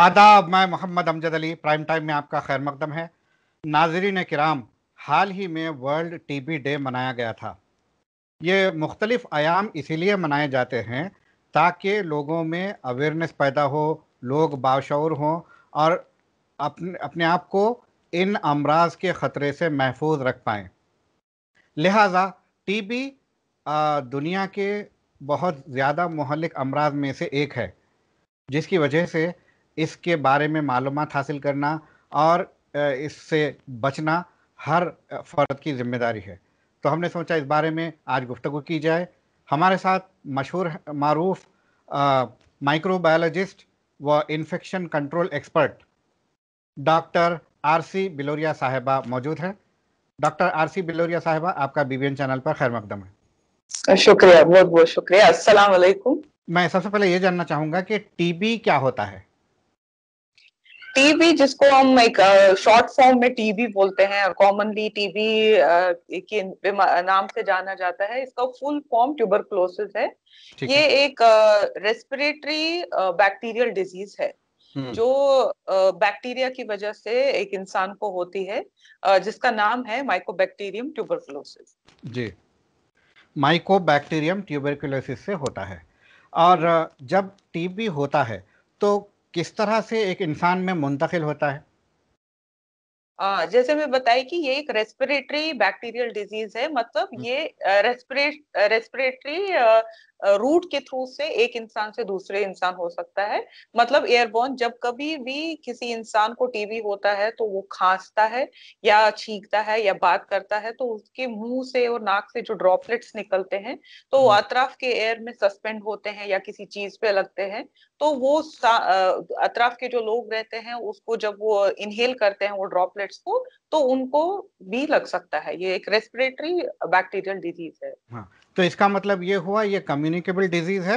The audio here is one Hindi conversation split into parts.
आदाब मैं मोहम्मद अमजद अली प्राइम टाइम में आपका खैर मकदम है नाजरीन कराम हाल ही में वर्ल्ड टीबी डे मनाया गया था ये मुख्तलिफ़ आयाम इसीलिए मनाए जाते हैं ताकि लोगों में अवेयरनेस पैदा हो लोग बाशूर हों और अपने अपने आप को इन अमराज के ख़तरे से महफूज रख पाएँ लिहाजा टीबी दुनिया के बहुत ज़्यादा महलिक अमराज में से एक है जिसकी वजह से इसके बारे में मालूम हासिल करना और इससे बचना हर फर्द की जिम्मेदारी है तो हमने सोचा इस बारे में आज गुफ्तु की जाए हमारे साथ मशहूर मरूफ माइक्रोबायोलॉजिस्ट व infection control expert doctor RC Biloria sahiba मौजूद हैं डॉक्टर आरसी बिलोरिया साहिबा आपका बीबीएन चैनल पर खैर मकदम है शुक्रिया बहुत बहुत शुक्रिया असल मैं सबसे पहले ये जानना चाहूँगा कि टीबी क्या होता है टीवी जिसको हम एक शॉर्ट फॉर्म में टीवी बोलते हैं कॉमनली टीवी के नाम से जाना जाता है इसका फुल फॉर्म ट्यूबरक्लोसिस है ये एक रेस्पिरेटरी बैक्टीरियल डिजीज है हम्म। जो बैक्टीरिया की वजह से एक इंसान को होती है जिसका नाम है माइकोबैक्टीरियम ट्यूबरकुलोसिस जी माइकोबैक्टीरियम ट्यूबरकुलोसिस से होता है और जब टीबी होता है तो किस तरह से एक इंसान में मुंतकिल होता है आ, जैसे मैं बताई कि ये एक रेस्पिरेटरी बैक्टीरियल डिजीज है मतलब हम्म। ये रेस्पिरेटरी रूट के थ्रू से एक इंसान से दूसरे इंसान हो सकता है मतलब एयरबोन जब कभी भी किसी इंसान को टीबी होता है तो वो खांसता है या छींकता है या बात करता है तो उसके मुंह से और नाक से जो ड्रॉपलेट्स निकलते हैं तो वो हम्म। अतराफ के एयर में सस्पेंड होते हैं या किसी चीज पे लगते हैं तो वो अतराफ के जो लोग रहते हैं उसको जब वो इनहेल करते हैं वो ड्रॉपलेट्स को तो उनको भी लग सकता है ये एक रेस्पिरेटरी बैक्टीरियल डिजीज है हाँ. तो इसका मतलब ये हुआ ये कम्युनिकेबल डिजीज है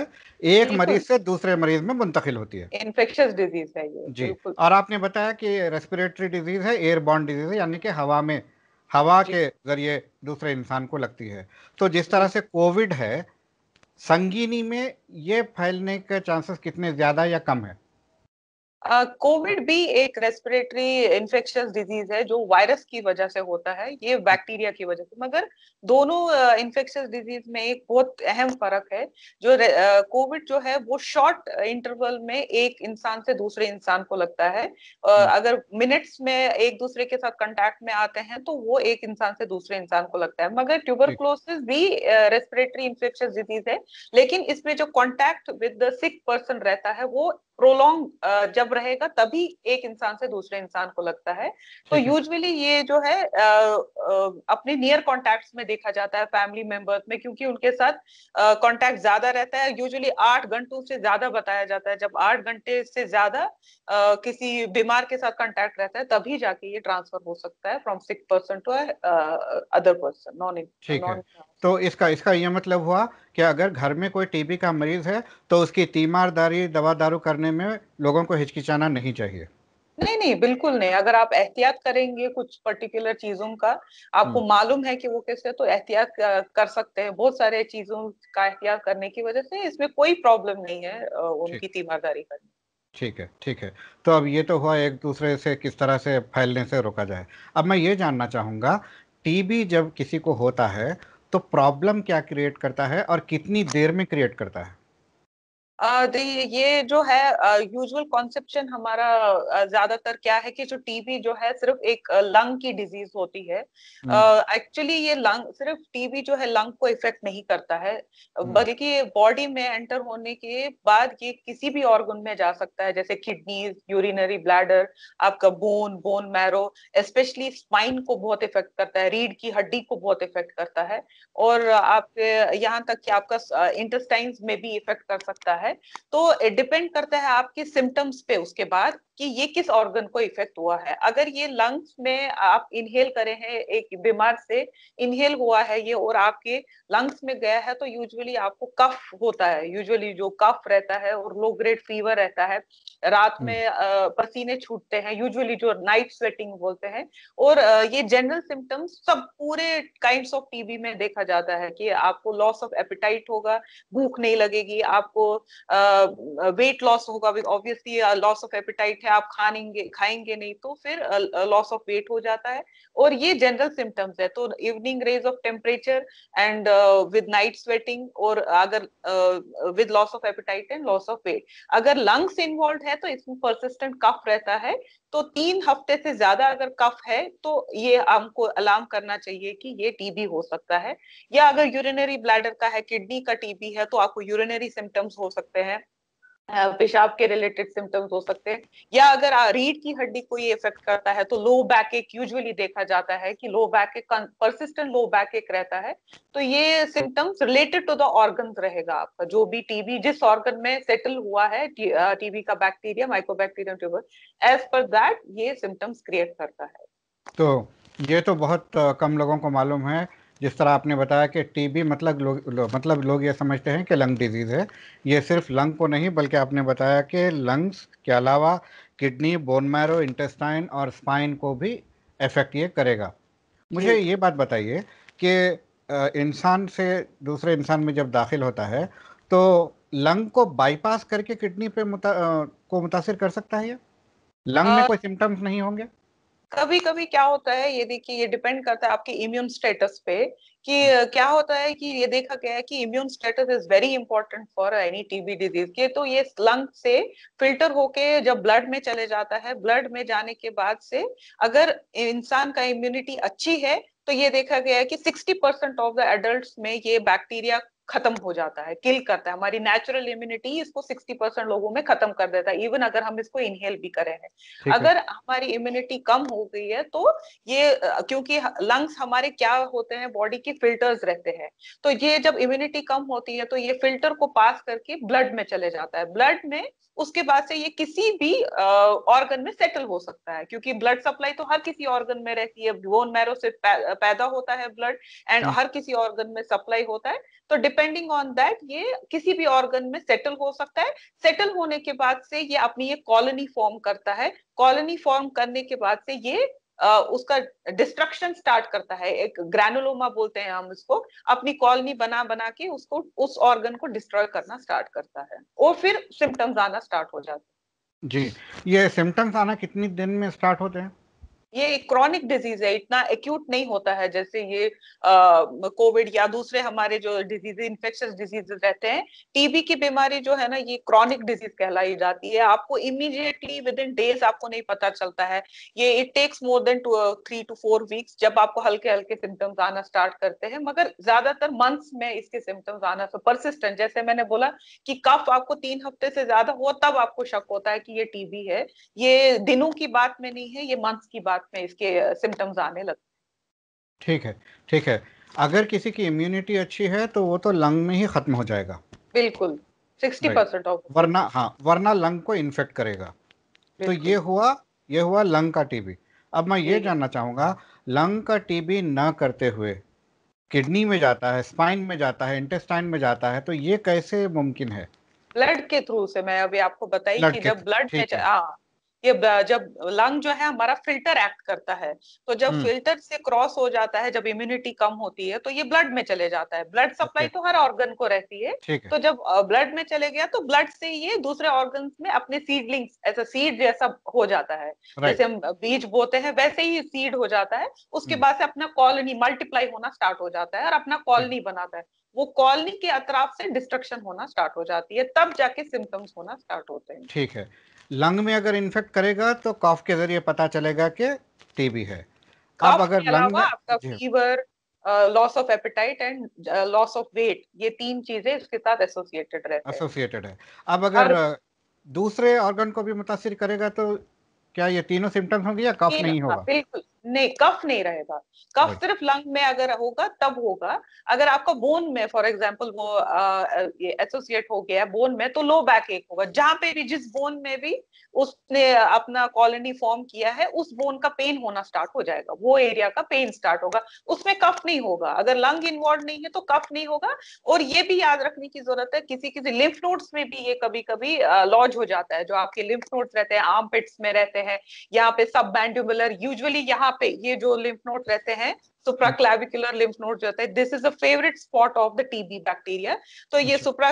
एक मरीज से दूसरे मरीज में मुंतकिल होती है इन्फेक्शस डिजीज है ये जी और आपने बताया कि रेस्पिरेटरी डिजीज है एयरबॉर्न डिजीज है यानी कि हवा में हवा के जरिए दूसरे इंसान को लगती है तो जिस तरह से कोविड है संगीनी में ये फैलने के चांसेस कितने ज्यादा या कम है कोविड uh, भी एक रेस्पिरेटरी इन्फेक्शस डिजीज है जो वायरस की वजह से होता है ये बैक्टीरिया की वजह से मगर दोनों इन्फेक्शस uh, डिजीज में एक बहुत अहम फर्क है जो कोविड uh, जो है वो शॉर्ट इंटरवल में एक इंसान से दूसरे इंसान को लगता है uh, अगर मिनट्स में एक दूसरे के साथ कंटेक्ट में आते हैं तो वो एक इंसान से दूसरे इंसान को लगता है मगर ट्यूबरक्लोसिस भी रेस्पिरेटरी इन्फेक्शस डिजीज है लेकिन इसमें जो contact with the sick person रहता है वो प्रोलोंग uh, जब रहेगा तभी एक इंसान से दूसरे इंसान को लगता है तो यूजुअली ये जो है uh, uh, अपने नियर कॉन्टेक्ट में देखा जाता है फैमिली मेंबर्स में क्योंकि उनके साथ कॉन्टैक्ट ज्यादा रहता है यूजुअली आठ घंटों से ज्यादा बताया जाता है जब आठ घंटे से ज्यादा किसी बीमार के साथ कॉन्टैक्ट रहता है तभी जाके ये ट्रांसफर हो सकता है from sick person to other person non non तो इसका इसका यह मतलब हुआ कि अगर घर में कोई टीबी का मरीज है तो उसकी तीमारदारी दवा दारू करने में लोगों को हिचकिचाना नहीं चाहिए नहीं नहीं बिल्कुल नहीं अगर आप एहतियात करेंगे कुछ पर्टिकुलर चीजों का आपको हम्म। मालूम है कि वो कैसे तो एहतियात कर सकते हैं बहुत सारे चीजों का एहतियात करने की वजह से इसमें कोई प्रॉब्लम नहीं है उनकी तीमारदारी करने ठीक है ठीक है तो अब ये तो हुआ एक दूसरे से किस तरह से फैलने से रोका जाए अब मैं ये जानना चाहूंगा टीबी जब किसी को होता है तो प्रॉब्लम क्या क्रिएट करता है और कितनी देर में क्रिएट करता है तो ये जो है यूजुअल कॉन्सेप्शन हमारा ज्यादातर क्या है कि जो टीबी जो है सिर्फ एक लंग की डिजीज होती है एक्चुअली हम्म। ये लंग सिर्फ टीबी जो है लंग को इफेक्ट नहीं करता है हम्म। बल्कि बॉडी में एंटर होने के बाद ये किसी भी ऑर्गन में जा सकता है जैसे किडनीज यूरिनरी ब्लैडर आपका bone bone marrow specially spine को बहुत इफेक्ट करता है रीढ़ की हड्डी को बहुत इफेक्ट करता है और आपके यहाँ तक कि आपका इंटेस्टाइन में भी इफेक्ट कर सकता है है तो डिपेंड करता है आपके सिम्टम्स पे उसके बाद कि ये किस ऑर्गन को इफेक्ट हुआ है अगर ये लंग्स में आप इनहेल करे हैं एक बीमार से इनहेल हुआ है ये और आपके लंग्स में गया है तो यूजुअली आपको कफ होता है यूजुअली जो कफ रहता है और लो ग्रेड फीवर रहता है रात हम्म। में पसीने छूटते हैं यूजुअली जो नाइट स्वेटिंग बोलते हैं और ये जनरल सिम्टम्स सब पूरे काइंड ऑफ टीबी में देखा जाता है कि आपको लॉस ऑफ एपिटाइट होगा भूख नहीं लगेगी आपको वेट लॉस होगा ऑब्वियसली लॉस ऑफ एपिटाइट है आप खानेंगे खाएंगे नहीं तो फिर लॉस ऑफ वेट हो जाता है और ये जनरल सिम्टम्स है तो evening rise of temperature and with night sweating और अगर with loss of appetite and loss of weight अगर लंग्स इन्वॉल्व है तो इसमें परसिस्टेंट कफ रहता है तो तीन हफ्ते से ज्यादा अगर कफ है तो ये हमको अलार्म करना चाहिए कि ये टीबी हो सकता है या अगर यूरिनरी ब्लैडर का है किडनी का टीबी है तो आपको यूरिनरी सिम्टम्स हो सकता सकते हैं पेशाब के रिलेटेड सिम्टम्स हो सकते हैं या अगर रीढ़ की हड्डी को ये इफेक्ट करता है तो लो बैक एक यूजुअली देखा जाता है कि low back ache persistent low back ache रहता है तो ये symptoms related to the organ रहेगा आपका जो भी टीबी जिस ऑर्गन में सेटल हुआ है टीबी का bacteria micro mycobacterium tuber as per that ये सिम्टम्स क्रिएट करता है तो ये तो बहुत कम लोगों को मालूम है जिस तरह आपने बताया कि टीबी मतलब लोग लो, मतलब लोग ये समझते हैं कि लंग डिजीज़ है ये सिर्फ लंग को नहीं बल्कि आपने बताया कि लंग्स के अलावा किडनी बोन मैरो इंटेस्टाइन और स्पाइन को भी इफेक्ट ये करेगा मुझे ये बात बताइए कि इंसान से दूसरे इंसान में जब दाखिल होता है तो लंग को बाईपास करके किडनी पे मुता, को मुतासर कर सकता है ये लंग में कोई सिम्टम्स नहीं होंगे कभी कभी क्या होता है ये देखिए ये डिपेंड करता है आपके इम्यून स्टेटस पे कि क्या होता है कि ये देखा गया है कि immune status is very important for any TB disease के तो ये लंग से फिल्टर होके जब ब्लड में चले जाता है ब्लड में जाने के बाद से अगर इंसान का इम्यूनिटी अच्छी है तो ये देखा गया है कि 60 परसेंट ऑफ द एडल्ट में ये बैक्टीरिया खत्म हो जाता है किल करता है हमारी नेचुरल इम्यूनिटी इसको 60 परसेंट लोगों में खत्म कर देता है इवन अगर हम इसको इनहेल भी करें हैं अगर हमारी इम्यूनिटी कम हो गई है तो ये क्योंकि लंग्स हमारे क्या होते हैं बॉडी के फिल्टर्स रहते हैं तो ये जब इम्यूनिटी कम होती है तो ये फिल्टर को पास करके ब्लड में चले जाता है ब्लड में उसके बाद से ये किसी भी ऑर्गन में सेटल हो सकता है क्योंकि ब्लड सप्लाई तो हर किसी ऑर्गन में रहती है बोन मैरो से पैदा होता है ब्लड हम्म। एंड हर किसी ऑर्गन में सप्लाई होता है तो डिपेंडिंग ऑन दैट ये किसी भी ऑर्गन में सेटल हो सकता है सेटल होने के बाद से ये अपनी ये कॉलोनी फॉर्म करता है कॉलोनी फॉर्म करने के बाद से ये उसका डिस्ट्रक्शन स्टार्ट करता है एक ग्रैनुलोमा बोलते हैं हम उसको अपनी कॉलोनी बना बना के उसको उस ऑर्गन को डिस्ट्रॉय करना स्टार्ट करता है और फिर सिम्टम्स आना स्टार्ट हो जाते हैं जी ये सिम्टम्स आना कितनी दिन में स्टार्ट होते हैं ये क्रॉनिक डिजीज है इतना एक्यूट नहीं होता है जैसे ये कोविड या दूसरे हमारे जो डिजीज इन्फेक्शस डिजीज रहते हैं टीबी की बीमारी जो है ना ये क्रॉनिक डिजीज कहलाई जाती है आपको इमीडिएटली विद इन डेज आपको नहीं पता चलता है ये it takes more than two three two four weeks जब आपको हल्के हल्के सिम्टम्स आना स्टार्ट करते हैं मगर ज्यादातर मंथ्स में इसके सिम्टम्स आना परसिस्टेंट जैसे मैंने बोला कि कफ आपको तीन हफ्ते से ज्यादा हो तब आपको शक होता है कि ये टीबी है ये दिनों की बात में नहीं है ये मंथ्स की बात आप में इसके सिम्टम्स आने लगते ठीक है ठीक है अगर किसी की इम्यूनिटी अच्छी है तो वो तो लंग में ही खत्म हो जाएगा बिल्कुल सिक्सटी परसेंट ऑफ वरना हाँ वरना लंग को इन्फेक्ट करेगा तो ये हुआ ये हुआ लंग का टीबी अब मैं ये जानना चाहूंगा लंग का टीबी ना करते हुए किडनी में जाता है स्पाइन में जाता है इंटेस्टाइन में जाता है तो ये कैसे मुमकिन है ब्लड के थ्रू से मैं अभी आपको बताई कि जब ब्लड में ये जब लंग जो है हमारा फिल्टर एक्ट करता है तो जब फिल्टर हम्म। से क्रॉस हो जाता है जब इम्यूनिटी कम होती है तो ये ब्लड में चले जाता है ब्लड सप्लाई तो हर ऑर्गन को रहती है तो जब ब्लड में चले गया तो ब्लड से ये दूसरे ऑर्गन में अपने सीडलिंग्स ऐसा सीड जैसा हो जाता है जैसे हम बीज बोते हैं वैसे ही सीड हो जाता है उसके हम्म। बाद से अपना कॉलोनी मल्टीप्लाई होना स्टार्ट हो जाता है और अपना कॉलोनी हम्म। बनाता है वो कॉलोनी के अतराफ से डिस्ट्रक्शन होना स्टार्ट हो जाती है तब जाके सिम्टम्स होना स्टार्ट होते हैं ठीक है लंग में अगर इन्फेक्ट करेगा तो कॉफ के जरिए पता चलेगा कि टीबी है अब अगर लंग में आपका fever loss of appetite and loss of weight ये तीन चीजें इसके साथ एसोसिएटेड रहते हैं एसोसिएटेड है अब अगर दूसरे ऑर्गन को भी मुतासिर करेगा तो क्या ये तीनों सिम्टम्स होंगे या कफ नहीं होगा हाँ, बिल्कुल नहीं कफ नहीं रहेगा कफ सिर्फ लंग में अगर होगा तब होगा अगर आपका बोन में फॉर एग्जाम्पल वो एसोसिएट हो गया बोन में तो लो बैक एक होगा जहां पे भी जिस बोन में भी उसने अपना कॉलोनी फॉर्म किया है उस बोन का पेन होना स्टार्ट हो जाएगा वो एरिया का पेन स्टार्ट होगा उसमें कफ नहीं होगा अगर लंग इन्वॉल्व नहीं है तो कफ नहीं होगा और ये भी याद रखने की जरूरत है किसी किसी लिम्फ नोड्स में भी ये कभी कभी लॉज हो जाता है जो आपके लिम्फ नोड्स रहते हैं आर्म पिट्स में रहते हैं यहाँ पे सब बैंडर यूजली यहाँ पे ये जो लिम्फ नोट रहते हैं सुप्राक्लाविकुलर लिम्फ नोड जो होता है this is a favourite spot of the TB bacteria तो ये सुप्रा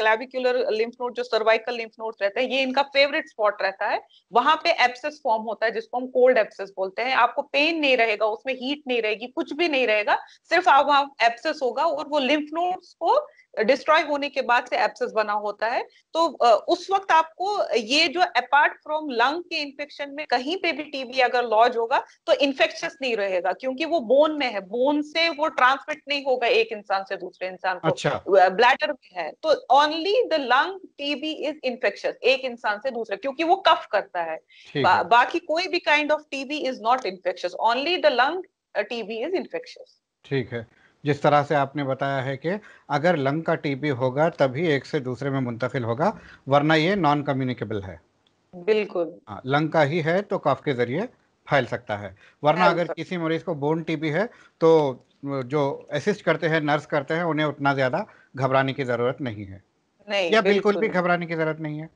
क्लैविकुलर लिम्फ नोड जो सर्वाइकल लिम्फ नोड रहता है ये इनका फेवरेट स्पॉट रहता है वहां पे एब्सेस फॉर्म होता है जिसको हम कोल्ड एब्सेस बोलते हैं आपको पेन नहीं रहेगा उसमें हीट नहीं रहेगी कुछ भी नहीं रहेगा सिर्फ आप वहां एप्सेस होगा और वो लिम्फ नोड्स को डिस्ट्रॉय होने के बाद से एब्सेस बना होता है तो उस वक्त आपको ये जो अपार्ट फ्रॉम लंग के इन्फेक्शन में कहीं पे भी टीबी अगर लॉज होगा तो इन्फेक्शस नहीं रहेगा क्योंकि वो बोन में है बोन से वो ट्रांसमिट नहीं होगा एक इंसान से दूसरे इंसान को अच्छा। ब्लैडर में है तो only the lung TB is infection एक इंसान से दूसरे क्योंकि वो कफ करता है बा, है। बाकी कोई भी kind of TB is not infection only the lung TB is infection ठीक है जिस तरह से आपने बताया है कि अगर लंग का टीबी होगा तभी एक से दूसरे में मुंतकिल होगा वरना ये नॉन कम्युनिकेबल है बिल्कुल लंग हाँ, का ही है तो कफ के जरिए फैल सकता है वरना अगर किसी मरीज को बोन टीबी है तो जो असिस्ट करते हैं नर्स करते हैं उन्हें उतना ज्यादा घबराने की जरूरत नहीं है नहीं या बिल्कुल भी घबराने की जरूरत नहीं है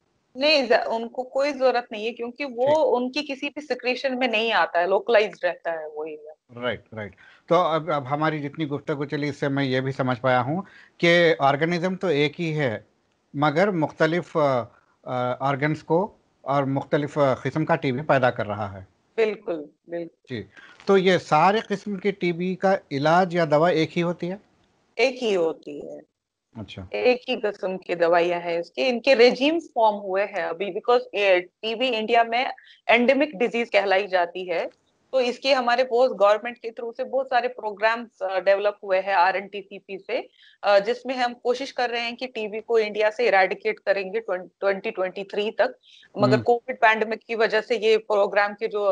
नहीं उनको कोई जरूरत नहीं है क्योंकि वो उनकी किसी भी सिक्रेशन में नहीं आता है लोकलाइज रहता है वो राइट राइट तो अब अब हमारी जितनी गुफ्तगु चली इससे मैं ये भी समझ पाया हूँ कि ऑर्गेनिज्म तो एक ही है मगर मुख्तलिफ ऑर्गन्स को और मुख्तलिफ किस्म का टीबी पैदा कर रहा है बिल्कुल बिल्कुल जी तो ये सारे किस्म के टीबी का इलाज या दवा एक ही होती है एक ही होती है अच्छा एक ही किस्म की दवाइयां हैं इसकी इनके रेजीम फॉर्म हुए हैं अभी बिकॉज टीबी इंडिया में एंडेमिक डिजीज कहलाई जाती है तो इसके हमारे बहुत गवर्नमेंट के थ्रू से बहुत सारे प्रोग्राम्स डेवलप uh, हुए हैं R N T C P से uh, जिसमें हम कोशिश कर रहे हैं कि टीबी को इंडिया से इराडिकेट करेंगे 2023 तक मगर कोविड हम्म। पैंडमिक की वजह से ये प्रोग्राम के जो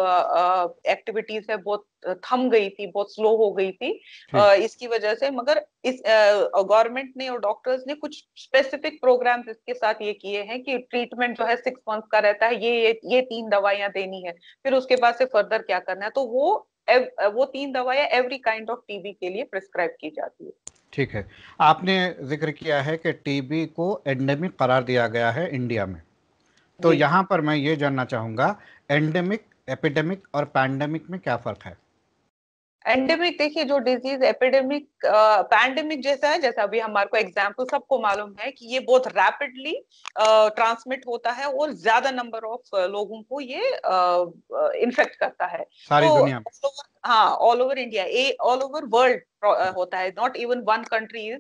एक्टिविटीज uh, है बहुत थम गई थी बहुत स्लो हो गई थी आ, इसकी वजह से मगर इस गवर्नमेंट ने और डॉक्टर्स ने कुछ स्पेसिफिक प्रोग्राम इसके साथ ये किए हैं कि ट्रीटमेंट जो है सिक्स मंथ का रहता है ये ये ये तीन दवाइयां देनी है फिर उसके बाद से फर्दर क्या करना है तो वो एव, वो तीन दवाइयां एवरी काइंड ऑफ टीबी के लिए प्रिस्क्राइब की जाती है ठीक है आपने जिक्र किया है कि टीबी को एंडेमिक करार दिया गया है इंडिया में तो यहाँ पर मैं ये जानना चाहूंगा एंडेमिक एपिडेमिक और पैंडेमिक में क्या फ़र्क है एंडेमिक देखिए जो डिजीज एपिडेमिक पैंडेमिक जैसा है जैसा अभी हमारे को एग्जाम्पल सबको मालूम है कि ये बहुत रैपिडली ट्रांसमिट होता है और ज्यादा नंबर ऑफ लोगों को ये इन्फेक्ट करता है सारी तो दुनिया हाँ all over India a all over world होता है not even one country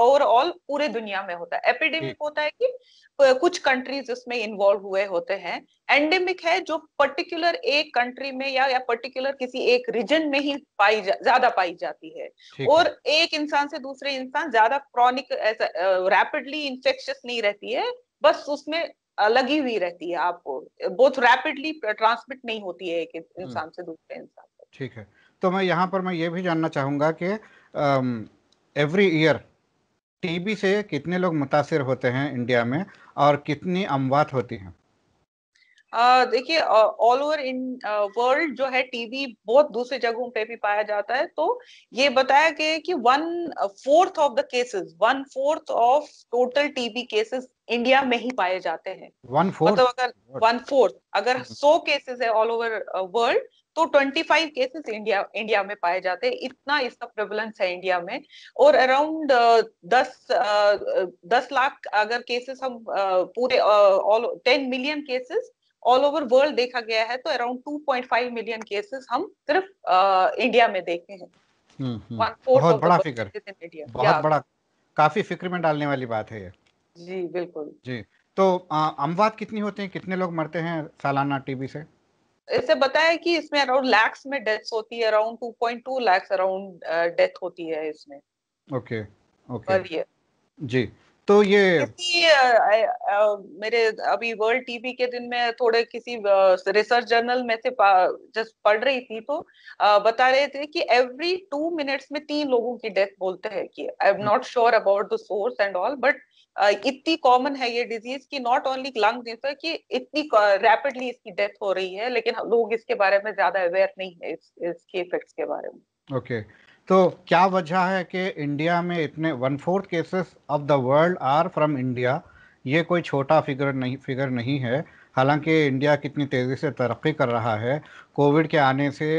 overall पूरे दुनिया में होता है एपिडेमिक हम्म। होता है कि कुछ कंट्रीज उसमें इन्वॉल्व हुए होते हैं एंडेमिक है जो पर्टिकुलर एक कंट्री में या या पर्टिकुलर किसी एक रीजन में ही पाई ज्यादा पाई जाती है और एक इंसान से दूसरे इंसान ज्यादा क्रॉनिक ऐसा रैपिडली इंफेक्शियस नहीं रहती है बस उसमें लगी हुई रहती है आपको बहुत रैपिडली ट्रांसमिट नहीं होती है एक हम्म। इंसान से दूसरे इंसान ठीक है तो मैं यहाँ पर मैं ये भी जानना चाहूँगा कि एवरी ईयर टीबी से कितने लोग मुतासर होते हैं इंडिया में और कितनी अमवात होती हैं देखिए ऑल ओवर इन वर्ल्ड जो है टीबी बहुत दूसरे जगहों पे भी पाया जाता है तो ये बताया गया कि one fourth of the cases one fourth of total TB cases India में ही पाए जाते हैं मतलब अगर वन फोर्थ अगर हम्म। सौ केसेस है ऑल ओवर वर्ल्ड तो 25 केसेस इंडिया इंडिया में पाए जाते हैं इतना इसका प्रेवलेंस है इंडिया में और अराउंड uh, दस uh, दस लाख अगर केसेस हम uh, पूरे all ten million cases all over world देखा गया है तो अराउंड 2.5 मिलियन केसेस हम सिर्फ इंडिया में देखे हैं हम्म, हम्म। बहुत बड़ा फिगर बहुत बड़ा काफी फिक्र में डालने वाली बात है ये जी बिल्कुल जी तो अमवात कितनी होते हैं कितने लोग मरते हैं सालाना टीबी से इससे बताया कि इसमें अराउंड लैक्स में डेथ्स होती है अराउंड 2.2 लैक्स अराउंड डेथ होती है इसमें ओके ओके पर ईयर जी तो ये किसी, आ, आ, आ, मेरे अभी वर्ल्ड टीवी के दिन में थोड़े किसी रिसर्च uh, जर्नल में से जस्ट पढ़ रही थी तो आ, uh, बता रहे थे कि एवरी टू मिनट्स में तीन लोगों की डेथ बोलते हैं कि I am not sure about the source and all but इतनी कॉमन है ये डिजीज की नॉट ओनली लंग कैंसर कि इतनी रैपिडली इसकी डेथ हो रही है लेकिन लोग इसके बारे में ज्यादा अवेयर नहीं है इस, इसके इफेक्ट्स के बारे में ओके okay. तो क्या वजह है कि इंडिया में इतने one fourth cases of the world are from India ये कोई छोटा फिगर नहीं फिगर नहीं है हालांकि इंडिया कितनी तेज़ी से तरक्की कर रहा है कोविड के आने से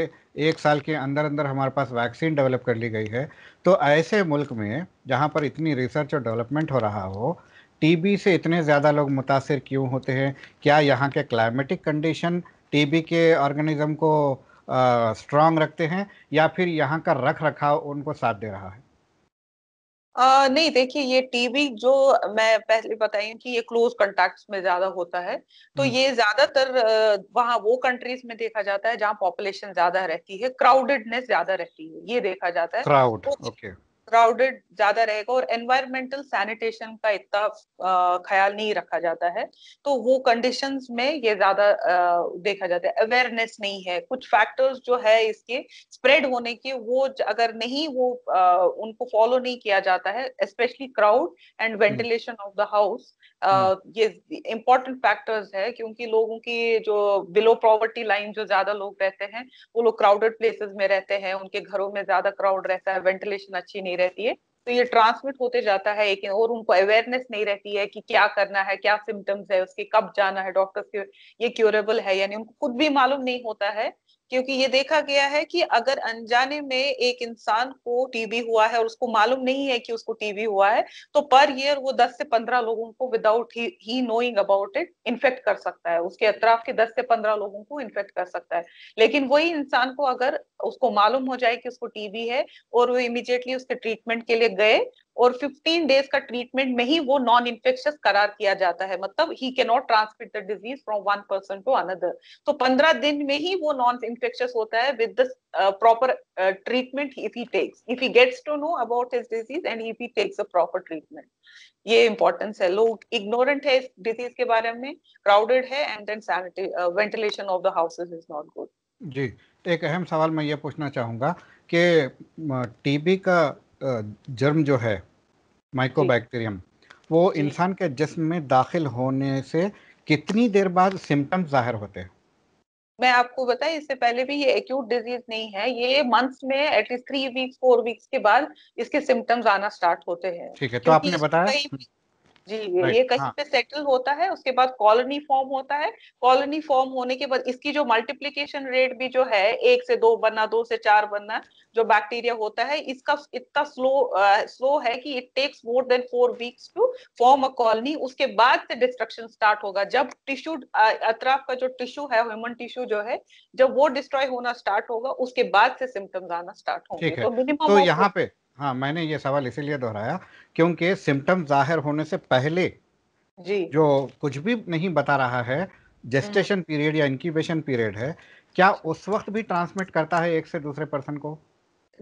एक साल के अंदर अंदर हमारे पास वैक्सीन डेवलप कर ली गई है तो ऐसे मुल्क में जहाँ पर इतनी रिसर्च और डेवलपमेंट हो रहा हो टीबी से इतने ज़्यादा लोग मुतासर क्यों होते हैं क्या यहाँ के क्लाइमेटिक कंडीशन टीबी के ऑर्गेनिज़म को स्ट्रांग रखते हैं या फिर यहाँ का रख रखाव उनको साथ दे रहा है आ, नहीं देखिए ये टीबी जो मैं पहले बताई कि ये क्लोज कॉन्टेक्ट में ज्यादा होता है तो ये ज्यादातर वहां वो कंट्रीज में देखा जाता है जहाँ पॉपुलेशन ज्यादा रहती है क्राउडेडनेस ज्यादा रहती है ये देखा जाता है क्राउड तो ओके तो, okay. क्राउडेड ज्यादा रहेगा और एनवायरमेंटल सैनिटेशन का इतना ख्याल नहीं रखा जाता है तो वो कंडीशन में ये ज्यादा देखा जाता है अवेयरनेस नहीं है कुछ फैक्टर्स जो है इसके स्प्रेड होने के वो अगर नहीं वो आ, उनको फॉलो नहीं किया जाता है specially crowd and ventilation of the house हाँ। ये इम्पोर्टेंट फैक्टर्स है क्योंकि लोगों की जो बिलो प्रॉवर्टी लाइन जो ज्यादा लोग रहते हैं वो लोग क्राउडेड प्लेसेस में रहते हैं उनके घरों में ज्यादा क्राउड रहता है वेंटिलेशन अच्छी नहीं रहती है तो ये ट्रांसमिट होते जाता है एक और उनको अवेयरनेस नहीं रहती है कि क्या करना है क्या सिम्टम्स है उसके कब जाना है डॉक्टर्स के ये क्योरेबल है यानी उनको खुद भी मालूम नहीं होता है क्योंकि ये देखा गया है कि अगर अनजाने में एक इंसान को टीबी हुआ है और उसको मालूम नहीं है कि उसको टीबी हुआ है तो पर ईयर वो 10 से 15 लोगों को विदाउट ही नोइंग अबाउट इट इन्फेक्ट कर सकता है उसके अतराफ के 10 से 15 लोगों को इन्फेक्ट कर सकता है लेकिन वही इंसान को अगर उसको मालूम हो जाए कि उसको टीबी है और वो इमिजिएटली उसके ट्रीटमेंट के लिए गए और 15 डेज का ट्रीटमेंट में ही वो नॉन इन्फेक्शियस करार किया जाता है मतलब he can not transmit the disease from one person to another तो 15 दिन में ही वो नॉन इन्फेक्शियस होता है with the proper treatment if he takes if he gets to know about his disease and if he takes a proper treatment ये इंपॉर्टेंस है लोग इग्नोरेंट है इस डिजीज के बारे में क्राउडेड है and then ventilation of the houses is not good जी एक अहम सवाल मैं ये पूछना चाहूँगा कि टीबी का जर्म जो है माइकोबैक्टीरियम वो इंसान के जिस्म में दाखिल होने से कितनी देर बाद सिम्टम्स जाहिर होते हैं मैं आपको बताया इससे पहले भी ये एक्यूट डिजीज नहीं है ये मंथ्स में at least three weeks four weeks के बाद इसके सिम्टम्स आना स्टार्ट होते हैं ठीक है तो आपने बताया जी right. ये कहीं हाँ. पे सेटल होता है उसके बाद कॉलोनी फॉर्म होता है कॉलोनी फॉर्म होने के बाद इसकी जो मल्टीप्लीकेशन रेट भी जो है एक से दो बनना दो से चार बनना जो बैक्टीरिया होता है इसका इतना स्लो स्लो है कि it takes more than four weeks to form a colony उसके बाद से डिस्ट्रक्शन स्टार्ट होगा जब टिश्यू अतराफ का जो टिश्यू है ह्यूमन टिश्यू जो है जब वो डिस्ट्रॉय होना स्टार्ट होगा उसके बाद से सिम्टम्स आना स्टार्ट होंगे तो मिनिमम तो यहाँ पे हाँ मैंने ये सवाल इसीलिए दोहराया क्योंकि सिम्टम जाहिर होने से पहले जी जो कुछ भी नहीं बता रहा है जेस्टेशन हम्म। पीरियड या इनक्यूबेशन पीरियड है क्या उस वक्त भी ट्रांसमिट करता है एक से दूसरे पर्सन को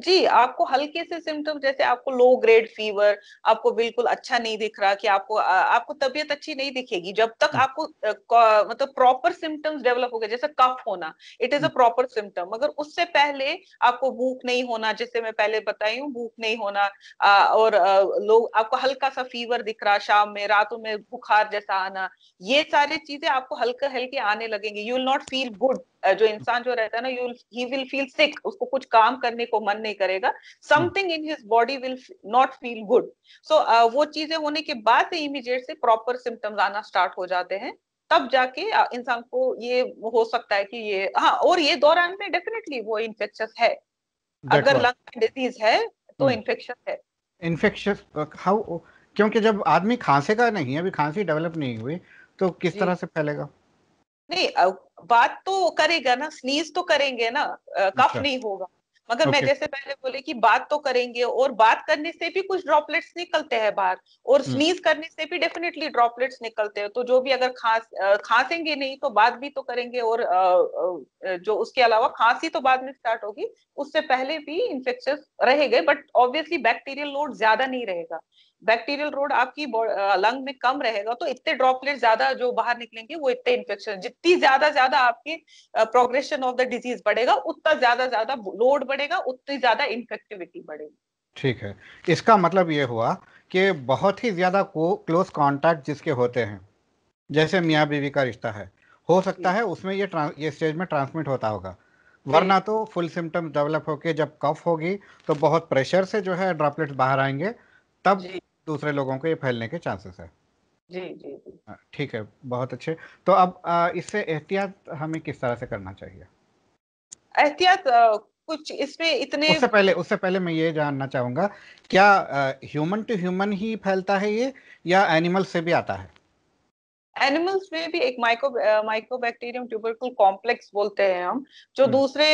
जी आपको हल्के से सिम्टम जैसे आपको लो ग्रेड फीवर आपको बिल्कुल अच्छा नहीं दिख रहा कि आपको आपको तबियत अच्छी नहीं दिखेगी जब तक हम्म। आपको मतलब प्रॉपर सिम्टम्स डेवलप हो गए जैसे कफ होना it is a proper symptom मगर उससे पहले आपको भूख नहीं होना जैसे मैं पहले बताई हूँ भूख नहीं होना और लोग आपको हल्का सा फीवर दिख रहा शाम में रातों में बुखार जैसा आना ये सारी चीजें आपको हल्के हल्के आने लगेंगे you will not feel good जो इंसान जो रहता है ना you he will feel sick उसको कुछ काम करने को मन नहीं करेगा something in his body will not feel good so वो चीजें होने के बाद से इमीडिएट से प्रॉपर सिम्टम्स आना स्टार्ट हो जाते हैं तब जाके इंसान को ये हो सकता है कि ये हाँ और ये दौरान में डेफिनेटली वो इन्फेक्शस है अगर लंग डिजीज है तो इन्फेक्शन hmm. है इन्फेक्शस हाउ क्योंकि जब आदमी खांसेगा नहीं अभी खांसी डेवलप नहीं हुई तो किस तरह से फैलेगा नहीं बात तो करेगा ना स्नीज तो करेंगे ना कफ अच्छा। नहीं होगा मगर मैं जैसे पहले बोले कि बात तो करेंगे और बात करने से भी कुछ ड्रॉपलेट्स निकलते हैं बाहर और स्नीज हम्म। करने से भी डेफिनेटली ड्रॉपलेट्स निकलते हैं तो जो भी अगर खांस खांसेंगे नहीं तो बात भी तो करेंगे और जो उसके अलावा खांसी तो बाद में स्टार्ट होगी उससे पहले भी इन्फेक्शन रहेगा बट ऑब्वियसली बैक्टीरियल लोड ज्यादा नहीं रहेगा बैक्टीरियल रोड आपकी लंग में कम रहेगा तो इतने ड्रॉपलेट ज्यादा जो बाहर निकलेंगे वो इतने इन्फेक्शन जितनी ज्यादा ज्यादा आपके प्रोग्रेशन ऑफ द डिजीज बढ़ेगा उतना ज्यादा ज्यादा लोड बढ़ेगा उतनी ज्यादा इन्फेक्टिविटी बढ़ेगी ठीक है इसका मतलब ये हुआ कि बहुत ही ज्यादा क्लोज कांटेक्ट जिसके होते हैं जैसे मियाँ बीवी का रिश्ता है हो सकता है उसमें ये ये स्टेज में ट्रांसमिट होता होगा वरना तो फुल सिम्टम डेवलप होके जब कफ होगी तो बहुत प्रेशर से जो है ड्रॉपलेट्स बाहर आएंगे तब दूसरे लोगों को ये फैलने के चांसेस है जी जी हाँ, ठीक है बहुत अच्छे तो अब इससे एहतियात हमें किस तरह से करना चाहिए एहतियात कुछ इसमें इतने उससे पहले उससे पहले मैं ये जानना चाहूंगा क्या ह्यूमन टू ह्यूमन ही फैलता है ये या एनिमल से भी आता है एनिमल्स में भी एक माइक्रो माइकोबैक्टीरियम ट्यूबरकुल कॉम्प्लेक्स बोलते हैं हम जो हम्म। दूसरे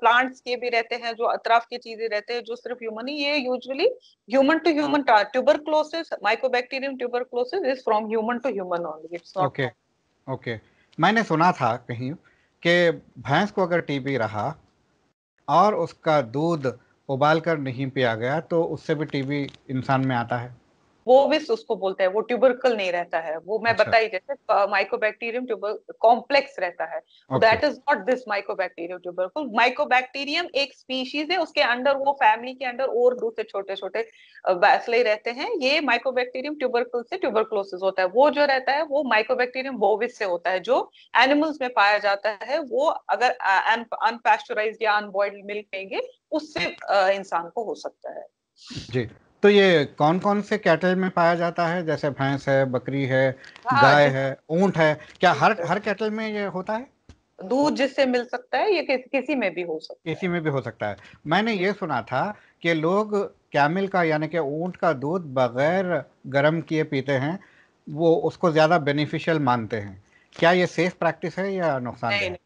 प्लांट्स के भी रहते हैं जो अतराफ की चीजें रहते हैं जो सिर्फ ह्यूमन ही ये usually human to human tuberculosis mycobacterium tuberculosis is from human to human only it's not okay okay मैंने सुना था कहीं कि भैंस को अगर टीबी रहा और उसका दूध उबाल कर नहीं पिया गया तो उससे भी टीबी इंसान में आता है वो विस उसको बोलते हैं वो ट्यूबरकल नहीं रहता है वो मैं अच्छा. बताई जैसे माइकोबैक्टीरियम ट्यूबर कॉम्प्लेक्स रहता है that is not this mycobacterium tubercle mycobacterium एक स्पीशीज है उसके अंडर वो फैमिली के अंडर और दूसरे छोटे छोटे बैसले रहते हैं ये माइकोबैक्टीरियम ट्यूबरकल से ट्यूबरक्लोसिस होता है वो जो रहता है वो माइकोबैक्टीरियम बोविस से होता है जो एनिमल्स में पाया जाता है वो अगर अनपेस्चराइज या अनबॉइल्ड मिल्क लेंगे उससे इंसान को हो सकता है जी तो ये कौन कौन से कैटल में पाया जाता है जैसे भैंस है बकरी है हाँ, गाय है ऊंट है क्या हर हर कैटल में ये होता है दूध जिससे मिल सकता है ये किस, किसी में भी हो सकता है किसी में भी हो सकता है मैंने ये सुना था कि लोग कैमिल का यानी कि ऊंट का दूध बगैर गर्म किए पीते हैं वो उसको ज़्यादा बेनिफिशियल मानते हैं क्या ये सेफ प्रैक्टिस है या नुकसान नहीं, है? नहीं,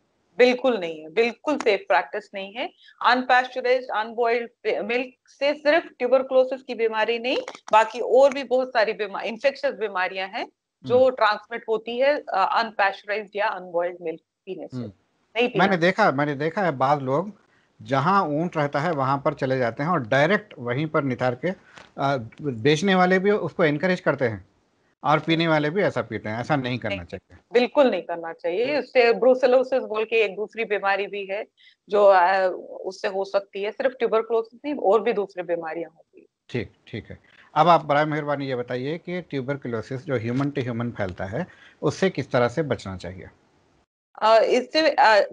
बिल्कुल नहीं है बिल्कुल सेफ प्रैक्टिस नहीं है अनपैस्टराइज अनबॉइल्ड मिल्क से सिर्फ ट्यूबरक्लोसिस की बीमारी नहीं बाकी और भी बहुत सारी बीमार इंफेक्शस बीमारियां हैं जो ट्रांसमिट हम्म। होती है अनपैस्टराइज या अनबॉइल्ड मिल्क पीने से हम्म। नहीं मैंने देखा मैंने देखा है बाद लोग जहाँ ऊंट रहता है वहां पर चले जाते हैं और डायरेक्ट वहीं पर निथार के बेचने वाले भी उसको इनकरेज करते हैं और पीने वाले भी ऐसा पीते हैं ऐसा नहीं करना नहीं, चाहिए बिल्कुल नहीं करना चाहिए उससे ब्रूसेलोसिस बोल के एक दूसरी बीमारी भी है जो उससे हो सकती है सिर्फ ट्यूबरक्लोसिस नहीं और भी दूसरी बीमारियां होती है ठीक ठीक है अब आप बड़ा मेहरबानी ये बताइए कि क्लोसिस जो ह्यूमन टू ह्यूमन फैलता है उससे किस तरह से बचना चाहिए इससे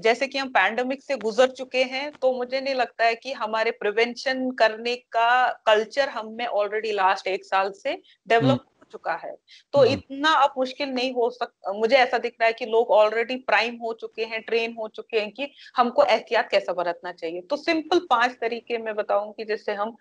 जैसे कि हम पैंडमिक से गुजर चुके हैं तो मुझे नहीं लगता है कि हमारे प्रिवेंशन करने का कल्चर हम में ऑलरेडी लास्ट एक साल से डेवलप चुका है तो हम्म। इतना अब मुश्किल नहीं हो सकता मुझे ऐसा दिख रहा है कि लोग ऑलरेडी प्राइम हो चुके हैं ट्रेन हो चुके हैं कि हमको एहतियात कैसा बरतना चाहिए तो सिंपल पांच तरीके मैं बताऊंगी जिससे हम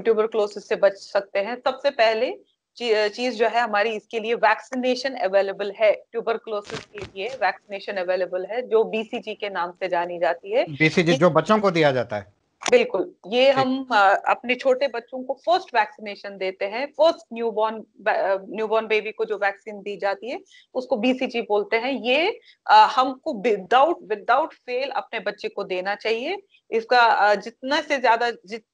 ट्यूबरक्लोसिस से बच सकते हैं सबसे पहले चीज जो है हमारी इसके लिए वैक्सीनेशन अवेलेबल है ट्यूबरक्लोसिस के लिए वैक्सीनेशन अवेलेबल है जो बीसीजी के नाम से जानी जाती है बीसीजी जो बच्चों को दिया जाता है बिल्कुल ये हम आ, अपने छोटे बच्चों को फर्स्ट वैक्सीनेशन देते हैं फर्स्ट न्यूबॉर्न न्यूबॉर्न बेबी को जो वैक्सीन दी जाती है उसको बीसीजी बोलते हैं ये आ, हमको विदाउट विदाउट फेल अपने बच्चे को देना चाहिए इसका आ, जितना से ज्यादा जित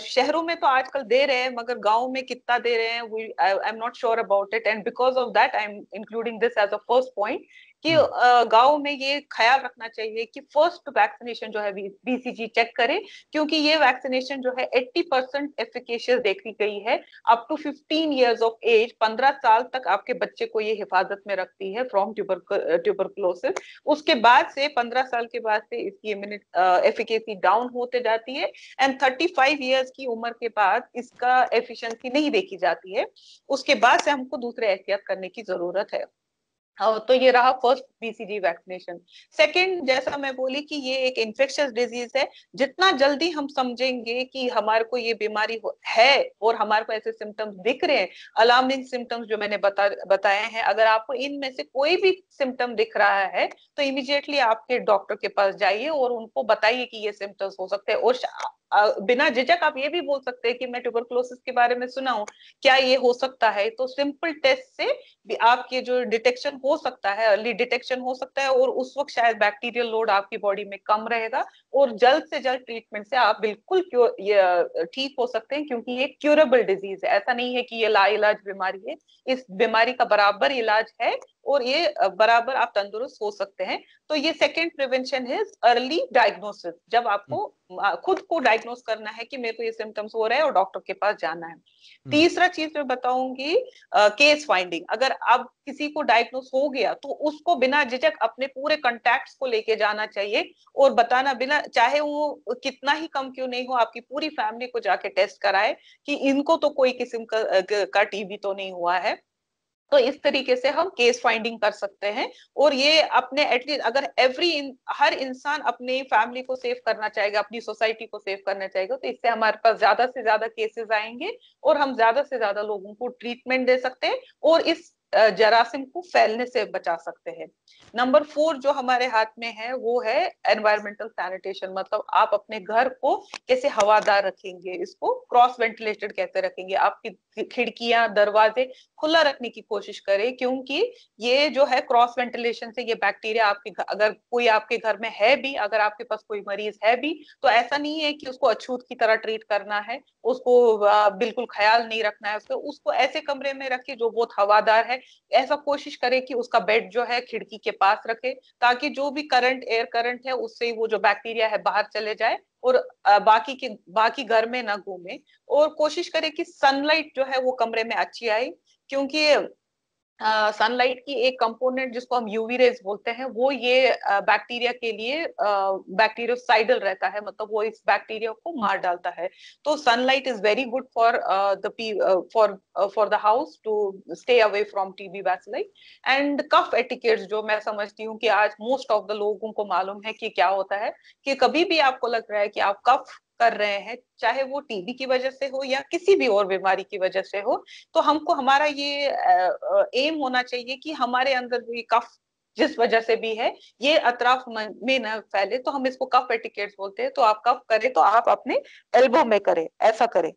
शहरों में तो आजकल दे रहे हैं मगर गांव में कितना दे रहे हैं I am not sure about it and because of that I am including this as a first point कि हम्म। गांव में ये ख्याल रखना चाहिए कि फर्स्ट वैक्सीनेशन जो है बीसीजी चेक करें क्योंकि ये वैक्सीनेशन जो है 80 परसेंट एफिकेशियस देखी गई है up to 15 years of age 15 साल तक आपके बच्चे को ये हिफाजत में रखती है फ्रॉम ट्यूबरक्लोसिस उसके बाद से 15 साल के बाद से इसकी एफिकेसी डाउन होते जाती है एंड थर्टी फाइव की उम्र के बाद इसका एफिशिएंसी नहीं देखी जाती है उसके बाद से हमको दूसरे एहतियात करने की जरूरत है हाँ, तो ये रहा फर्स्ट बीसीजी वैक्सीनेशन सेकंड जैसा मैं बोली कि ये एक इन्फेक्शियस डिजीज है जितना जल्दी हम समझेंगे कि हमारे को ये बीमारी है और हमारे को ऐसे सिम्टम्स दिख रहे हैं अलार्मिंग सिम्टम्स जो मैंने बता बताए हैं अगर आपको इनमें से कोई भी सिम्टम दिख रहा है तो इमिजिएटली आपके डॉक्टर के पास जाइए और उनको बताइए कि ये सिम्टम्स हो सकते हैं और बिना झिझक आप ये भी बोल सकते हैं कि मैं ट्यूबरक्लोसिस के बारे में सुना हूँ क्या ये हो सकता है तो सिंपल टेस्ट से भी आपके जो डिटेक्शन हो सकता है अर्ली डिटेक्शन हो सकता है और उस वक्त शायद बैक्टीरियल लोड आपकी बॉडी में कम रहेगा और जल्द से जल्द ट्रीटमेंट से आप बिल्कुल ठीक हो सकते हैं क्योंकि ये क्यूरेबल डिजीज है ऐसा नहीं है कि ये लाइलाज बीमारी है इस बीमारी का बराबर इलाज है और ये बराबर आप तंदुरुस्त हो सकते हैं तो ये सेकेंड प्रिवेंशन है अर्ली डायग्नोसिस जब आपको हम्म। खुद को डायग्नोस करना है कि मेरे को ये सिम्टम्स हो रहे हैं और डॉक्टर के पास जाना है हम्म। तीसरा चीज मैं बताऊंगी केस फाइंडिंग अगर आप किसी को डायग्नोस हो गया तो उसको बिना झिझक अपने पूरे कॉन्टेक्ट को लेके जाना चाहिए और बताना बिना चाहे वो कितना ही कम क्यों नहीं हो आपकी पूरी फैमिली को जाके टेस्ट कराए कि इनको तो कोई किस्म का, का टीबी तो नहीं हुआ है तो इस तरीके से हम केस फाइंडिंग कर सकते हैं और ये अपने एटलीस्ट अगर एवरी इन, हर इंसान अपने फैमिली को सेव करना चाहेगा अपनी सोसाइटी को सेव करना चाहेगा तो इससे हमारे पास ज्यादा से ज्यादा केसेस आएंगे और हम ज्यादा से ज्यादा लोगों को ट्रीटमेंट दे सकते हैं और इस जरासिम को फैलने से बचा सकते हैं नंबर फोर जो हमारे हाथ में है वो है एनवायरमेंटल सैनिटेशन मतलब आप अपने घर को कैसे हवादार रखेंगे इसको क्रॉस वेंटिलेटेड कैसे रखेंगे आपकी खिड़कियां दरवाजे खुला रखने की कोशिश करें क्योंकि ये जो है क्रॉस वेंटिलेशन से ये बैक्टीरिया आपके घर अगर कोई आपके घर में है भी अगर आपके पास कोई मरीज है भी तो ऐसा नहीं है कि उसको अछूत की तरह ट्रीट करना है उसको बिल्कुल ख्याल नहीं रखना है उसको उसको ऐसे कमरे में रखिए जो बहुत हवादार है है ऐसा कोशिश करें कि उसका बेड जो है खिड़की के पास रखें ताकि जो भी करंट एयर करंट है उससे वो जो बैक्टीरिया है बाहर चले जाए और बाकी के बाकी घर में ना घूमे और कोशिश करें कि सनलाइट जो है वो कमरे में अच्छी आए क्योंकि सनलाइट uh, की एक कंपोनेंट जिसको हम यूवी रेज बोलते हैं वो ये बैक्टीरिया uh, के लिए बैक्टीरियोसाइडल uh, रहता है मतलब वो इस बैक्टीरिया को मार डालता है तो sunlight is very good for the for for the house to stay away from TB वैसलाई एंड कफ एटिकेट्स जो मैं समझती हूँ कि आज मोस्ट ऑफ द लोगों को मालूम है कि क्या होता है कि कभी भी आपको लग रहा है कि आप कफ कर रहे हैं चाहे वो टीबी की वजह से हो या किसी भी और बीमारी की वजह से हो तो हमको हमारा ये एम होना चाहिए कि हमारे अंदर ये कफ जिस वजह से भी है ये अतराफ में न फैले तो हम इसको कफ एटिकेट्स बोलते हैं तो आप कफ करें तो आप अपने एल्बो में करें ऐसा करें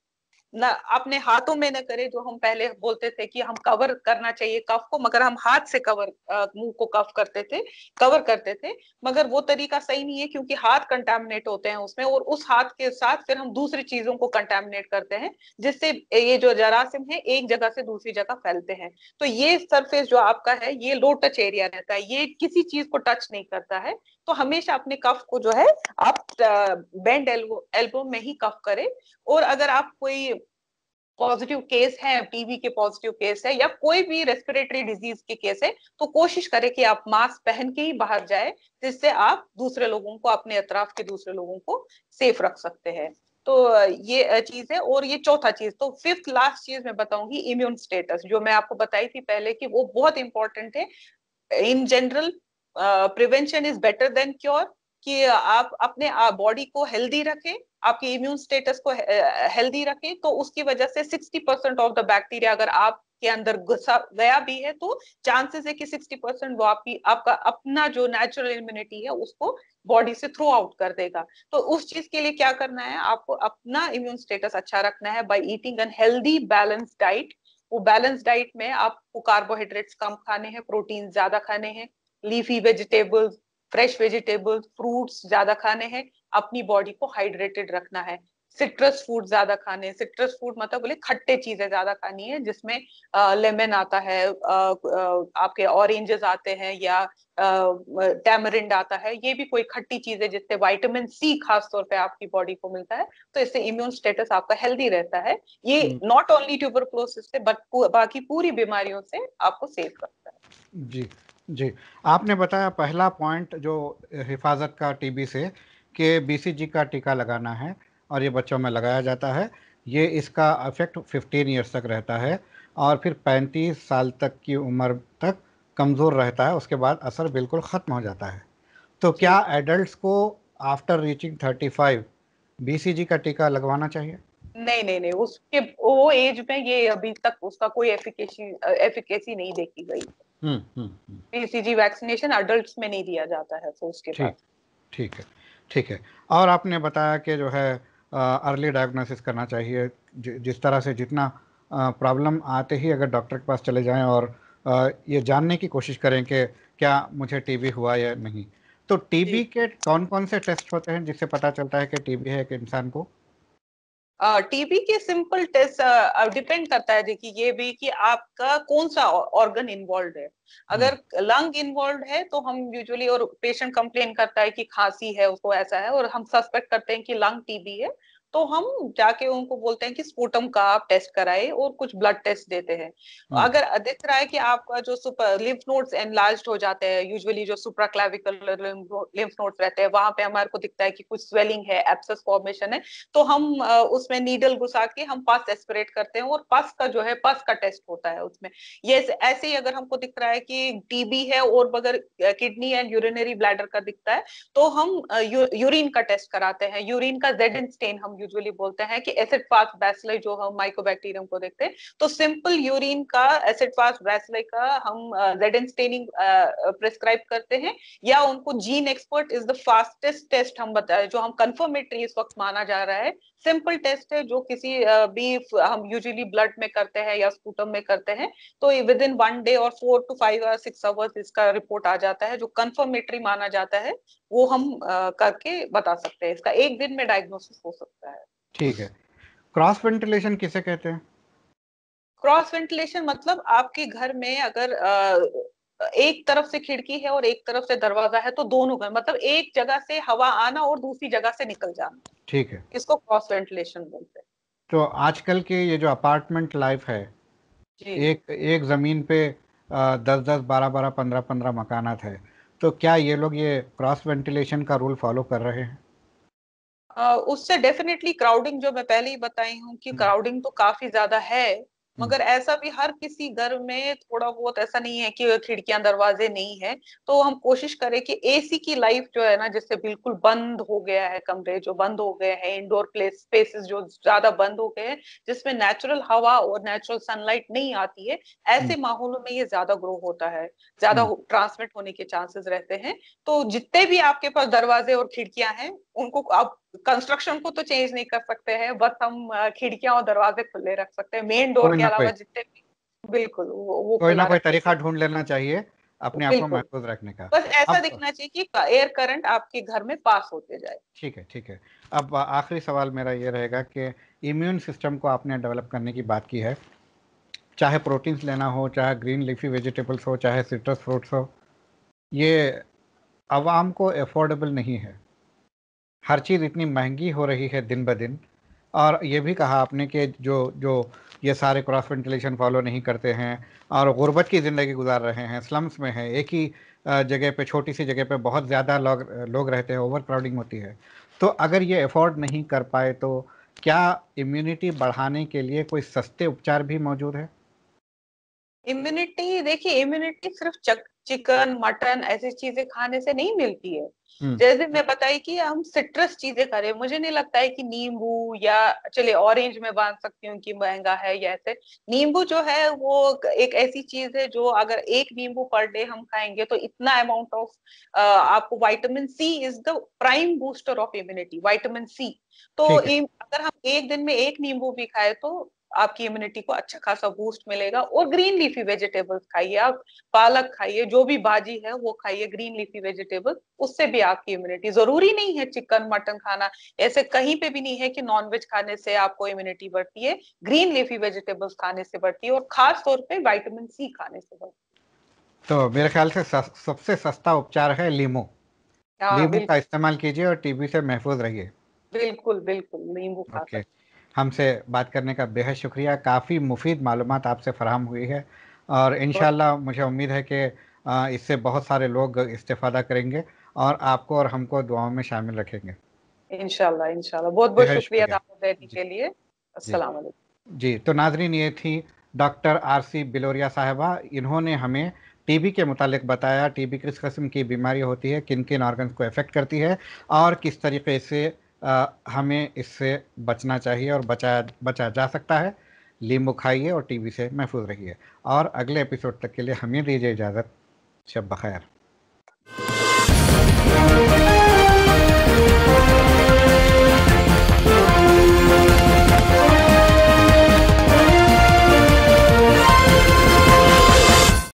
ना अपने हाथों में न करें जो हम पहले बोलते थे कि हम कवर करना चाहिए कफ को मगर हम हाथ से कवर मुंह को कफ करते थे कवर करते थे मगर वो तरीका सही नहीं है क्योंकि हाथ कंटेमिनेट होते हैं उसमें और उस हाथ के साथ फिर हम दूसरी चीजों को कंटेमिनेट करते हैं जिससे ये जो जरासिम है एक जगह से दूसरी जगह फैलते हैं तो ये सरफेस जो आपका है ये लो टच एरिया रहता है ये किसी चीज को टच नहीं करता है तो हमेशा अपने कफ को जो है आप बेंड एल्बो एल्बो में ही कफ करें और अगर आप कोई पॉजिटिव केस है टीबी के पॉजिटिव केस है या कोई भी रेस्पिरेटरी डिजीज के केस है तो कोशिश करें कि आप मास्क पहन के ही बाहर जाए जिससे आप दूसरे लोगों को अपने अतराफ के दूसरे लोगों को सेफ रख सकते हैं तो ये चीज है और ये चौथा चीज तो फिफ्थ लास्ट चीज मैं बताऊंगी इम्यून स्टेटस जो मैं आपको बताई थी पहले कि वो बहुत इंपॉर्टेंट है in general prevention is better than cure कि आप अपने बॉडी को हेल्दी रखें आपकी इम्यून स्टेटस को हेल्दी रखें तो उसकी वजह से 60 परसेंट ऑफ द बैक्टीरिया अगर आपके अंदर घुसा गया भी है तो चांसेस है कि 60 परसेंट वो आपकी आपका अपना जो नेचुरल इम्यूनिटी है उसको बॉडी से थ्रू आउट कर देगा तो उस चीज के लिए क्या करना है आपको अपना इम्यून स्टेटस अच्छा रखना है by eating an healthy balance diet वो बैलेंस डाइट में आपको कार्बोहाइड्रेट्स कम खाने हैं प्रोटीन ज्यादा खाने हैं leafy vegetables fresh vegetables fruits ज्यादा खाने हैं अपनी बॉडी को हाइड्रेटेड रखना है सिट्रस फूड ज्यादा खाने हैं सिट्रस फूड मतलब बोले खट्टे चीजें ज्यादा खानी है जिसमें लेमन आता है आ, आपके ऑरेंजेस आते हैं या टैमरिंड आता है ये भी कोई खट्टी चीज है जिससे वाइटामिन सी खास तौर पे आपकी बॉडी को मिलता है तो इससे इम्यून स्टेटस आपका हेल्दी रहता है ये नॉट ओनली ट्यूबरक्लोसिस से बट बाकी पूरी बीमारियों से आपको सेफ करता है जी जी आपने बताया पहला पॉइंट जो हिफाजत का टीबी से कि बीसीजी का टीका लगाना है और ये बच्चों में लगाया जाता है ये इसका इफेक्ट 15 इयर्स तक रहता है और फिर 35 साल तक की उम्र तक कमज़ोर रहता है उसके बाद असर बिल्कुल ख़त्म हो जाता है तो क्या एडल्ट को आफ्टर रीचिंग 35 बीसीजी का टीका लगवाना चाहिए नहीं नहीं नहीं उसके वो एज में ये अभी तक उसका कोई एफिकेसी एफिकेसी नहीं देखी गई बीसीजी वैक्सीनेशन अडल्ट में नहीं दिया जाता है फोर्स के ठीक ठीक है ठीक है और आपने बताया कि जो है अर्ली डायग्नोसिस करना चाहिए जिस तरह से जितना प्रॉब्लम आते ही अगर डॉक्टर के पास चले जाएं और आ, ये जानने की कोशिश करें कि क्या मुझे टीबी हुआ या नहीं तो टीबी के कौन कौन से टेस्ट होते हैं जिससे पता चलता है कि टीबी है एक इंसान को टीबी के सिंपल टेस्ट डिपेंड करता है देखिए ये भी कि आपका कौन सा ऑर्गन इन्वॉल्व है अगर लंग हम्म। इन्वॉल्व है तो हम यूजुअली और पेशेंट कंप्लेन करता है कि खांसी है उसको ऐसा है और हम सस्पेक्ट करते हैं कि लंग टीबी है तो हम जाके उनको बोलते हैं कि स्पूटम का आप टेस्ट कराए और कुछ ब्लड टेस्ट देते हैं हम्म। अगर दिख रहा है कि आपका जो सुपर लिम्फ नोड्स एनलार्ज हो जाते हैं यूजुअली जो सुप्राक्लाविकल लिम्फ नोड्स रहते हैं वहां पे हमारे को दिखता है कि कुछ स्वेलिंग है एप्सस फॉर्मेशन है तो हम उसमें नीडल घुसा के हम पस एस्परेट करते हैं और पस का जो है पस का टेस्ट होता है उसमें ये ऐसे ही अगर हमको दिख रहा है कि टीबी है और बगैर किडनी एंड यूरिनरी ब्लैडर का दिखता है तो हम यूरिन का टेस्ट कराते हैं यूरिन का जेड एंड स्टेन हम यूजुअली बोलते हैं कि एसिड फास्ट बैसलाई जो हम माइकोबैक्टीरियम को देखते हैं तो सिंपल यूरिन का एसिड फास्ट बैसलाई का हम जेडन स्टेनिंग प्रेस्क्राइब करते हैं या उनको gene expert is the fastest test हम बताए जो हम कंफर्मेटरी इस वक्त माना जा रहा है सिंपल टेस्ट है जो किसी भी हम यूजुअली ब्लड में करते हैं या स्कूटम में करते हैं तो विद इन वन डे और four two five six hours इसका रिपोर्ट आ जाता है जो कंफर्मेटरी माना जाता है वो हम करके बता सकते हैं इसका एक दिन में डायग्नोसिस हो सकता है ठीक है क्रॉस वेंटिलेशन किसे कहते हैं क्रॉस वेंटिलेशन मतलब आपके घर में अगर एक तरफ से खिड़की है और एक तरफ से दरवाजा है तो दोनों घर मतलब एक जगह से हवा आना और दूसरी जगह से निकल जाना ठीक है इसको क्रॉस वेंटिलेशन बोलते हैं तो आजकल के ये जो अपार्टमेंट लाइफ है एक एक जमीन पे दस दस बारह बारह पंद्रह पंद्रह मकान है तो क्या ये लोग ये क्रॉस वेंटिलेशन का रूल फॉलो कर रहे हैं उससे डेफिनेटली क्राउडिंग जो मैं पहले ही बताई हूँ कि क्राउडिंग हम्म। तो काफी ज्यादा है हम्म। मगर ऐसा भी हर किसी घर में थोड़ा बहुत ऐसा नहीं है कि खिड़कियां दरवाजे नहीं है तो हम कोशिश करें कि एसी की लाइफ जो है ना जिससे बिल्कुल बंद हो गया है कमरे जो बंद हो गए हैं इंडोर प्लेस स्पेसेस जो ज्यादा बंद हो गए हैं जिसमें नेचुरल हवा और नेचुरल सनलाइट नहीं आती है ऐसे हम्म। माहौलों में ये ज्यादा ग्रो होता है ज्यादा ट्रांसमिट हम्म। होने के चांसेस रहते हैं तो जितने भी आपके पास दरवाजे और खिड़कियां हैं उनको आप कंस्ट्रक्शन को तो चेंज नहीं कर सकते हैं बस हम खिड़कियां और दरवाजे खुले रख सकते हैं मेन डोर के अलावा जितने भी बिल्कुल वो, कोई ना कोई तरीका ढूंढ लेना चाहिए अपने आप को महफूज रखने का बस ऐसा अब, दिखना चाहिए कि एयर करंट आपके घर में पास होते जाए ठीक है ठीक है अब आखिरी सवाल मेरा ये रहेगा कि इम्यून सिस्टम को आपने डेवलप करने की बात की है चाहे प्रोटीन्स लेना हो चाहे ग्रीन लीफी वेजिटेबल्स हो चाहे सिट्रस फ्रूट्स हो ये आवाम को अफोर्डेबल नहीं है हर चीज़ इतनी महंगी हो रही है दिन ब दिन और ये भी कहा आपने कि जो जो ये सारे क्रॉस वेंटिलेशन फॉलो नहीं करते हैं और ग़ुरबत की ज़िंदगी गुजार रहे हैं स्लम्स में हैं एक ही जगह पे छोटी सी जगह पे बहुत ज़्यादा लोग लोग रहते हैं ओवर क्राउडिंग होती है तो अगर ये अफोर्ड नहीं कर पाए तो क्या इम्यूनिटी बढ़ाने के लिए कोई सस्ते उपचार भी मौजूद है इम्यूनिटी देखिए इम्यूनिटी सिर्फ चक, चिकन मटन ऐसी चीजें खाने से नहीं मिलती है हम्म। जैसे मैं बताई कि हम सिट्रस चीजें खा रहे हैं मुझे नहीं लगता है कि नींबू या चले ऑरेंज में बांध सकती हूँ कि महंगा है या ऐसे नींबू जो है वो एक ऐसी चीज है जो अगर एक नींबू पर डे हम खाएंगे तो इतना अमाउंट ऑफ आपको vitamin C is the prime booster of immunity vitamin C तो अगर हम एक दिन में एक नींबू भी खाए तो आपकी इम्यूनिटी को अच्छा खासा बूस्ट मिलेगा और ग्रीन लीफी वेजिटेबल्स खाइए आप पालक खाइए जो भी भाजी है वो खाइए ग्रीन लीफी वेजिटेबल उससे भी आपकी इम्यूनिटी जरूरी नहीं है चिकन मटन खाना ऐसे कहीं पे भी नहीं है कि नॉनवेज खाने से आपको इम्यूनिटी बढ़ती है ग्रीन लीफी वेजिटेबल्स खाने से बढ़ती है और खास तौर पर वाइटामिन सी खाने से बढ़ती है तो मेरे ख्याल से सबसे सस्ता उपचार है लीमू हाँ, का इस्तेमाल कीजिए और टीबी से महफूज रहिए बिल्कुल बिल्कुल नींबू okay. हमसे बात करने का बेहद शुक्रिया काफ़ी मुफीद मालूम आपसे फराहम हुई है और इन मुझे उम्मीद है कि इससे बहुत सारे लोग इस्तेफादा करेंगे और आपको और हमको दुआओं में शामिल रखेंगे इनशाला इनशाला बहुत बहुत शुक्रिया के लिए अस्सलाम जी तो नाजरीन ये थी डॉक्टर आर सी बिलोरिया साहबा इन्होंने हमें टीबी के मुतालिक बताया टीबी किस कस्म की बीमारी होती है किन किन ऑर्गन्स को इफ़ेक्ट करती है और किस तरीके से हमें इससे बचना चाहिए और बचाया बचा जा सकता है लींबू खाइए और टीवी से महफूज रहिए और अगले एपिसोड तक के लिए हमें दीजिए इजाज़त शब बखैर